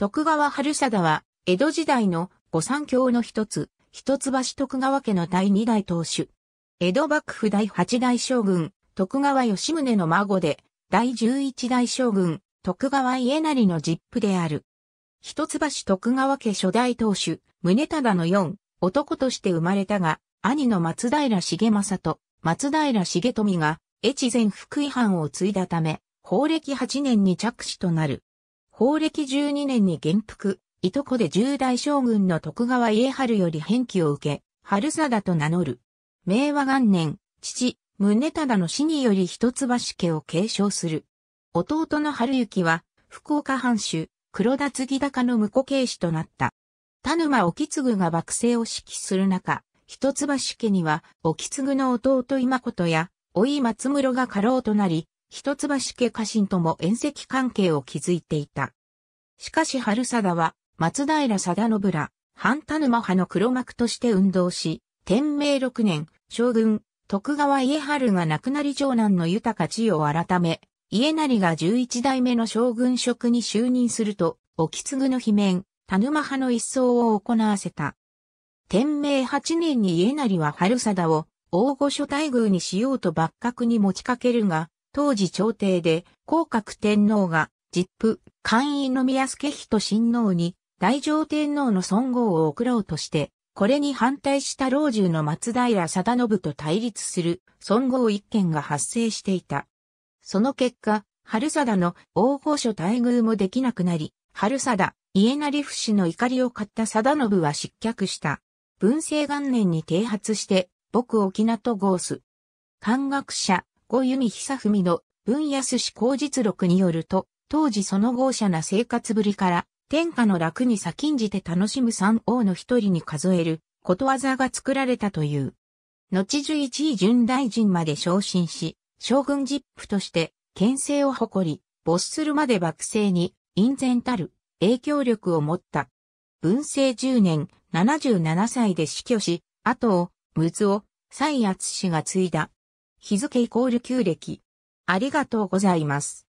徳川春貞は、江戸時代の御三教の一つ、一橋徳川家の第二代当主。江戸幕府第八代将軍、徳川吉宗の孫で、第十一代将軍、徳川家成の実父である。一橋徳川家初代当主、宗忠の四、男として生まれたが、兄の松平重政と、松平重富が、越前福井藩を継いだため、法暦八年に着手となる。法暦12年に元服、いとこで十代将軍の徳川家春より返記を受け、春貞と名乗る。明和元年、父、宗忠の死により一橋家を継承する。弟の春行は、福岡藩主、黒田継高の婿継子となった。田沼沖継が幕政を指揮する中、一橋家には、沖継の弟今ことや、老い松室が家老となり、一橋家家臣とも縁戚関係を築いていた。しかし春貞は、松平貞信ら、半田沼派の黒幕として運動し、天明6年、将軍、徳川家春が亡くなり長男の豊か地位を改め、家成が11代目の将軍職に就任すると、沖継の罷免、田沼派の一掃を行わせた。天明8年に家成は春貞を、大御所待遇にしようと幕閣に持ちかけるが、当時朝廷で、降格天皇が、実父、官位宮助人親王に、大乗天皇の尊号を贈ろうとして、これに反対した老中の松平定信と対立する尊号一件が発生していた。その結果、春貞の大御所待遇もできなくなり、春貞、家成不死の怒りを買った定信は失脚した。文政元年に啓発して、僕沖縄とーす。官学者、後弓久文の文安史公実録によると、当時その豪奢な生活ぶりから、天下の楽に先んじて楽しむ三王の一人に数える、ことわざが作られたという。後十一位準大臣まで昇進し、将軍実父として、牽制を誇り、没するまで幕政に、隠然たる、影響力を持った。文政十年、七十七歳で死去し、後を、陸奥、蔡厚氏が継いだ。日付イコール旧暦。ありがとうございます。